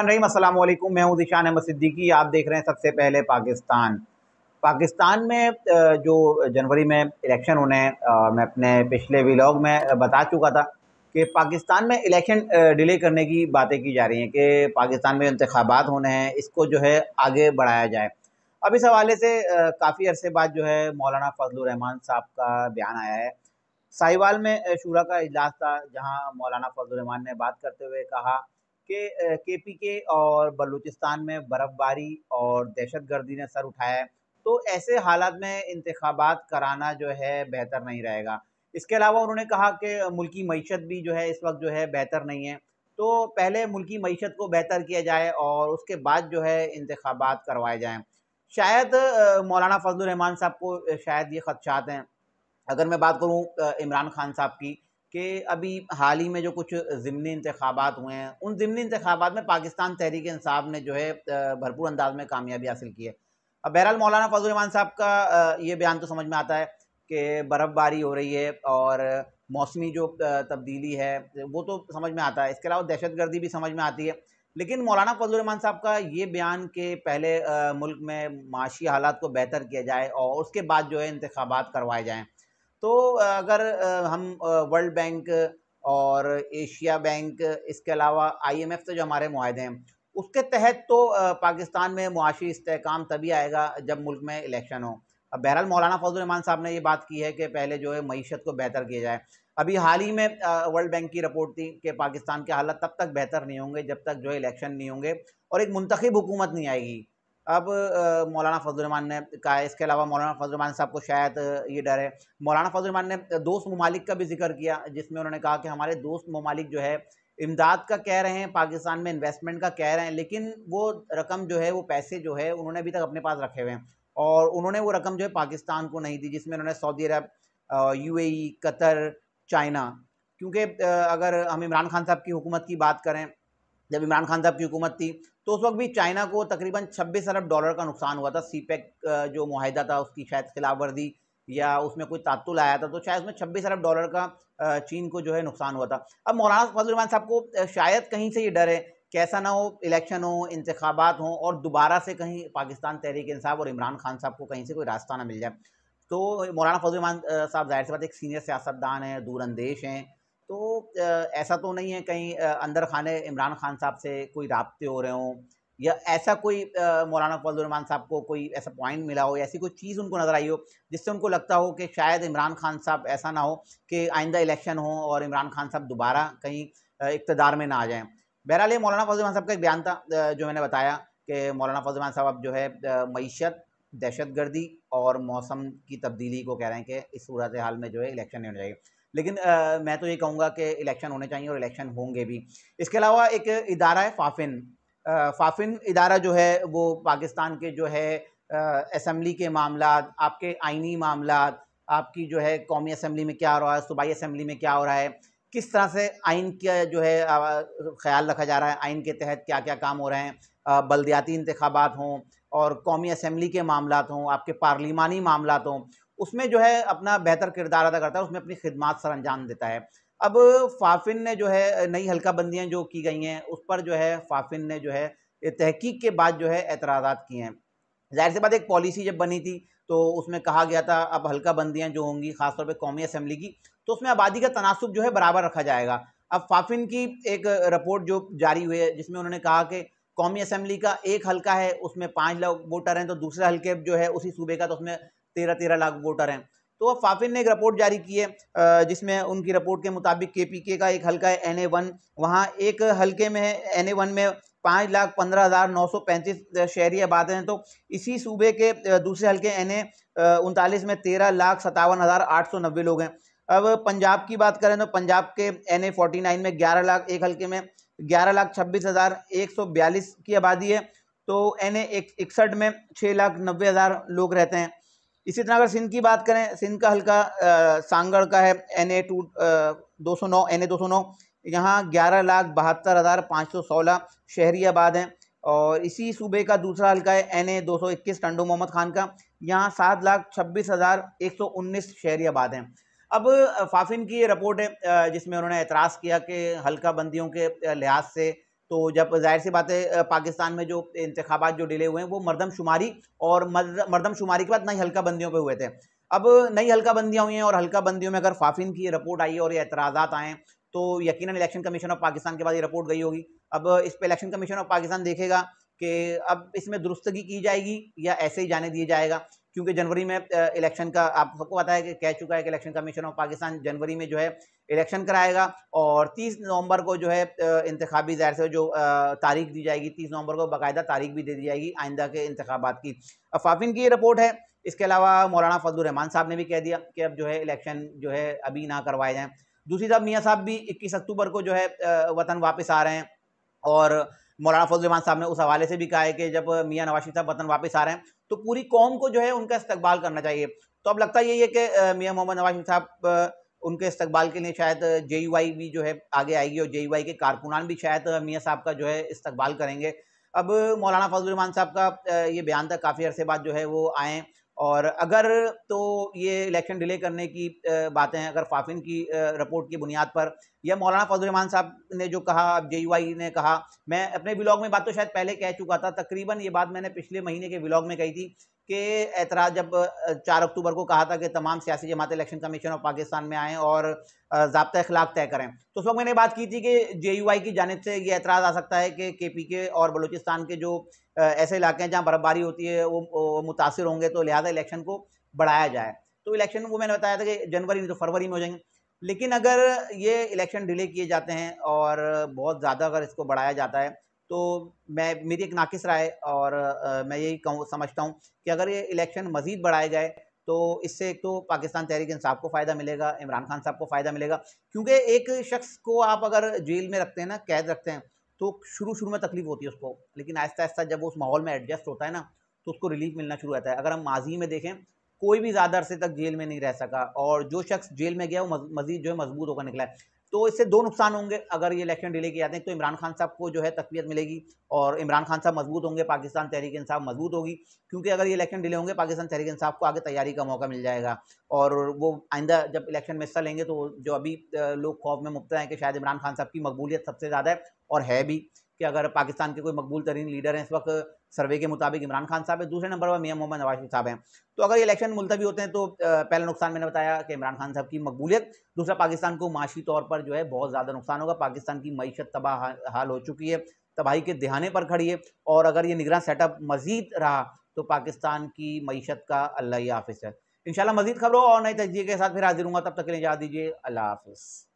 रहीम अस्सलाम वालेकुम मैं हूं दिशान अहमद सिद्दीकी आप देख रहे हैं सबसे पहले पाकिस्तान पाकिस्तान में जो जनवरी में इलेक्शन होने हैं मैं अपने पिछले व्लॉग में बता चुका था कि पाकिस्तान में इलेक्शन डिले करने की बातें की जा रही हैं कि पाकिस्तान में इंतबात होने हैं इसको जो है आगे बढ़ाया जाए अब इस हवाले से काफ़ी अरसे बाद जो है मौलाना फजलरहमान साहब का बयान आया है साहिवाल में शूरा का इजलास था जहाँ मौलाना फजलरहमान ने बात करते हुए कहा के पी के और बलूचिस्तान में बर्फबारी और दहशत गर्दी ने सर उठाया है तो ऐसे हालात में इंतबात कराना जो है बेहतर नहीं रहेगा इसके अलावा उन्होंने कहा कि मुल्की मीशत भी जो है इस वक्त जो है बेहतर नहीं है तो पहले मुल्की मीशत को बेहतर किया जाए और उसके बाद जो है इंतबात करवाए जाएँ शायद मौलाना फजल रहमान साहब को शायद ये खदशात हैं अगर मैं बात करूँ इमरान खान साहब की कि अभी हाल ही में जो कुछ ज़मनी इंतबात हुए हैं उन ज़मनी इंतबात में पाकिस्तान तहरीक इसाब ने जो है भरपूर अंदाज में कामयाबी हासिल की है अब बहरहाल मौलाना रमान साहब का ये बयान तो समझ में आता है कि बर्फ़बारी हो रही है और मौसमी जो तब्दीली है वो तो समझ में आता है इसके अलावा दहशत गर्दी भी समझ में आती है लेकिन मौलाना फजलरहमान साहब का ये बयान कि पहले मुल्क में माशी हालात को बेहतर किया जाए और उसके बाद जो है इंतबात करवाए जाएँ तो अगर हम वर्ल्ड बैंक और एशिया बैंक इसके अलावा आईएमएफ से तो जो हमारे माहदे हैं उसके तहत तो पाकिस्तान में मुआशी इसकाम तभी आएगा जब मुल्क में इलेक्शन हो अब बहरहाल मौलाना फजल साहब ने ये बात की है कि पहले जो है मीशत को बेहतर किया जाए अभी हाल ही में वर्ल्ड बैंक की रिपोर्ट थी कि पाकिस्तान के हालात तब तक बेहतर नहीं होंगे जब तक जो है इलेक्शन नहीं होंगे और एक मंतखब हुकूमत नहीं आएगी अब मौलाना फजलरहमान ने कहा इसके अलावा मौलाना फजलरहमान साहब को शायद ये डर है मौलाना रमान ने दोस्त ममालिक का भी जिक्र किया जिसमें उन्होंने कहा कि हमारे दोस्त ममालिक जो है इमदाद का कह रहे हैं पाकिस्तान में इन्वेस्टमेंट का कह रहे हैं लेकिन वो रकम जो है वो पैसे जो है उन्होंने अभी तक अपने पास रखे हुए हैं और उन्होंने वो रकम जो है पाकिस्तान को नहीं दी जिसमें उन्होंने सऊदी अरब ए कतर चाइना क्योंकि अगर हम इमरान खान साहब की हुकूमत की बात करें जब इमरान खान साहब की हुकूमत थी तो उस वक्त भी चाइना को तकरीबन 26 अरब डॉलर का नुकसान हुआ था सी पैक e जो माहिदा था उसकी शायद खिलाफ वर्जी या उसमें कोई तातुल आया था तो शायद उसमें छब्बीस अरब डॉलर का चीन को जो है नुकसान हुआ था अब मौलाना फजलरमान साहब को शायद कहीं से ये डर है कैसा ना हो इलेक्शन हो इंतबात हों और दोबारा से कहीं पाकिस्तान तहरीक इंसाफ और इमरान खान साहब को कहीं से कोई रास्ता ना मिल जाए तो मौलाना फजलरमान साहब जाहिर सी बात एक सीनियर सियासतदान हैं दूरंदेश हैं तो ऐसा तो नहीं है कहीं अंदर खाने इमरान खान साहब से कोई रबते हो रहे हों या ऐसा कोई मौलाना फजलरहमान साहब को कोई ऐसा पॉइंट मिला हो या ऐसी कोई चीज़ उनको नज़र आई हो जिससे उनको लगता हो कि शायद इमरान खान साहब ऐसा ना हो कि आइंदा इलेक्शन हो और इमरान खान साहब दोबारा कहीं इकतदार में ना आ जाएँ बहरहाल मौलाना फजलरहमान साहब का एक बयान था जो मैंने बताया कि मौलाना फजलरहमान साहब अब जो है मीशत दहशत और मौसम की तब्दीली को कह रहे हैं कि इस सूरत हाल में जो है इलेक्शन नहीं होना चाहिए लेकिन आ, मैं तो ये कहूँगा कि इलेक्शन होने चाहिए और इलेक्शन होंगे भी इसके अलावा एक इदारा है फाफिन आ, फाफिन इदारा जो है वो पाकिस्तान के जो है असम्बली के मामला आपके आइनी मामला आपकी जो है कौमी असम्बली में क्या हो रहा है सूबाई असम्बली में क्या हो रहा है किस तरह से आइन का जो है ख्याल रखा जा रहा है आइन के तहत क्या क्या काम हो रहे हैं बलदियाती इंतबात हों और कौमी असम्बली के मामला हों आपके पार्लिमानी मामला हों उसमें जो है अपना बेहतर किरदार अदा करता है उसमें अपनी खिदमत सर अंजाम देता है अब फाफिन ने जो है नई हल्का बंदियाँ जो की गई हैं उस पर जो है फाफिन ने जो है तहकीक के बाद जो है एतराज़ा किए हैं जाहिर सी बात एक पॉलिसी जब बनी थी तो उसमें कहा गया था अब हल्का बंदियाँ जो होंगी ख़ासतौर पर कौमी असम्बली की तो उसमें आबादी का तनासब जो है बराबर रखा जाएगा अब फाफिन की एक रिपोर्ट जो जारी हुई है जिसमें उन्होंने कहा कि कौमी असम्बली का एक हल्का है उसमें पाँच लोग वोटर हैं तो दूसरा हल्के जो है उसी सूबे का तो उसमें तेरह तेरह लाख वोटर हैं तो अब फाफिन ने एक रिपोर्ट जारी की है जिसमें उनकी रिपोर्ट के मुताबिक के का एक हल्का है एन ए वन वहाँ एक हल्के में है एन ए वन में पाँच लाख पंद्रह हज़ार नौ सौ पैंतीस शहरी आबाद हैं तो इसी सूबे के दूसरे हल्के एन ए उनतालीस में तेरह लाख सतावन हज़ार आठ सौ नब्बे लोग हैं अब पंजाब की बात करें तो पंजाब के एन ए फोर्टी नाइन में ग्यारह लाख एक हल्के में ग्यारह लाख छब्बीस हज़ार एक सौ बयालीस की आबादी है तो एन ए इकसठ में छः लाख नब्बे हज़ार लोग रहते हैं इसी तरह अगर सिंध की बात करें सिंध का हल्का सांगड़ का है एन ए टू दो सौ नौ एन ए दो सौ नौ यहाँ ग्यारह लाख बहत्तर हज़ार पाँच सौ सोलह शहरी आबाद हैं और इसी सूबे का दूसरा हल्का है एन ए दो सौ इक्कीस टंडो मोहम्मद खान का यहाँ सात लाख छब्बीस हज़ार एक सौ उन्नीस शहरी आबाद हैं अब फाफिन की ये रिपोर्ट है जिसमें उन्होंने एतराज़ किया कि हल्का बंदियों के लिहाज से तो जब जाहिर सी बात है पाकिस्तान में जो इंतबात जो डिले हुए हैं वो मरदमशुमारी और मरदमशुमारी के बाद नई हल्का बंदियों पर हुए थे अब नई हल्का बंदियाँ हुई हैं और हल्का बंदियों में अगर फाफिन की रिपोर्ट आई और ये एतराज़ा आएँ तो यकीन इलेक्शन कमीशन ऑफ पाकिस्तान के बाद ये रिपोर्ट गई होगी अब इस पर इलेक्शन कमीशन ऑफ पाकिस्तान देखेगा कि अब इसमें दुरुस्तगी की जाएगी या ऐसे ही जाने दिया जाएगा क्योंकि जनवरी में इलेक्शन का आप सबको पता है कि कह चुका है कि इलेक्शन कमीशन ऑफ पाकिस्तान जनवरी में जो है इलेक्शन कराएगा और 30 नवंबर को जो है इंतबी ज़ाहिर से जो तारीख दी जाएगी 30 नवंबर को बाकायदा तारीख भी दे दी जाएगी आइंदा के इंतबात की अफाफिन की रिपोर्ट है इसके अलावा मौलाना फजल रहमान साहब ने भी कह दिया कि अब जो है इलेक्शन जो है अभी ना करवाए जाएँ दूसरी तरफ मियाँ साहब भी इक्कीस अक्टूबर को जो है वतन वापस आ रहे हैं और मौलाना फजलरहमान साहब ने उस हवाले से भी कहा है कि जब मियाँ नवाज शरीफ साहब वतन वापस आ रहे हैं तो पूरी कौम को जो है उनका इस्तकबाल करना चाहिए तो अब लगता यही है कि मियाँ मोहम्मद नवाज शरीफ साहब उनके इस्तकबाल के लिए शायद जे भी जो है आगे आएगी और जे के कारकुनान भी शायद मियाँ साहब का जो है इस्तकबाल करेंगे अब मौलाना फजलरहमान साहब का ये बयान था काफ़ी अरसे बाद जो है वो आएँ और अगर तो ये इलेक्शन डिले करने की बातें हैं अगर फाफिन की रिपोर्ट की बुनियाद पर या मौलाना फजल साहब ने जो कहा जे ने कहा मैं अपने ब्लॉग में बात तो शायद पहले कह चुका था तकरीबन ये बात मैंने पिछले महीने के ब्लॉग में कही थी के एतराज़ जब चार अक्टूबर को कहा था कि तमाम सियासी जमात इलेक्शन कमीशन ऑफ पाकिस्तान में आएँ और जबता अखलाक तय करें तो उस वक्त मैंने बात की थी कि जे यू आई की जानब से ये एतराज़ आ सकता है कि के पी के और बलूचिस्तान के जो ऐसे इलाके हैं जहाँ बर्फबारी होती है वो, वो मुतासर होंगे तो लिहाजा इलेक्शन को बढ़ाया जाए तो इलेक्शन वो मैंने बताया था कि जनवरी नहीं तो फरवरी में हो जाएंगे लेकिन अगर ये इलेक्शन डिले किए जाते हैं और बहुत ज़्यादा अगर इसको बढ़ाया जाता है तो मैं मेरी एक नाकिस राय और आ, मैं यही कहूँ समझता हूँ कि अगर ये इलेक्शन मज़ीद बढ़ाए जाए तो इससे एक तो पाकिस्तान तहरीक इंसाफ को फ़ायदा मिलेगा इमरान खान साहब को फ़ायदा मिलेगा क्योंकि एक शख्स को आप अगर जेल में रखते हैं ना कैद रखते हैं तो शुरू शुरू में तकलीफ़ होती है उसको लेकिन आहिस्ता आहिस्ता जब वो उस माहौल में एडजस्ट होता है ना तो उसको रिलीफ मिलना शुरू होता है अगर हम माजी में देखें कोई भी ज़्यादा अरसे तक जेल में नहीं रह सका और जो शख्स जेल में गया वो मज़ीद जो है मजबूत होकर निकला है तो इससे दो नुकसान होंगे अगर ये इलेक्शन डिले किया जाते हैं तो इमरान खान साहब को जो है तकबीयत मिलेगी और इमरान खान साहब मजबूत होंगे पाकिस्तान तहरीक इंसाफ मजबूत होगी क्योंकि अगर ये इलेक्शन डिले होंगे पाकिस्तान तहरीक इंसाफ को आगे तैयारी का मौका मिल जाएगा और वो आइंदा जब इलेक्शन में हिस्सा लेंगे तो जो अभी लोग खौफ में मुबतला हैं कि शायद इमरान खान साहब की मकबूलियत सबसे ज़्यादा है और है भी कि अगर पाकिस्तान के कोई मकबूल तरीन लीडर हैं इस वक्त सर्वे के मुताबिक इमरान खान साहब है दूसरे नंबर पर मियाँ मोहम्मद नवाज साहब हैं तो अगर ये इलेक्शन मुलतवी होते हैं तो पहला नुकसान मैंने बताया कि इमरान खान साहब की मकबूलियत दूसरा पाकिस्तान को माशी तौर पर जो है बहुत ज़्यादा नुकसान होगा पाकिस्तान की मीशत तबाह हाल हो चुकी है तबाही के दहाने पर खड़ी है और अगर ये निगरान सेटअप मजीद रहा तो पाकिस्तान की मीशत का अल्लाह हाफिज़ है इन मजीद खबरों और नई तजिए के साथ फिर हाजिर हूँ तब तक के लिए जा दीजिए अल्लाह हाफिज़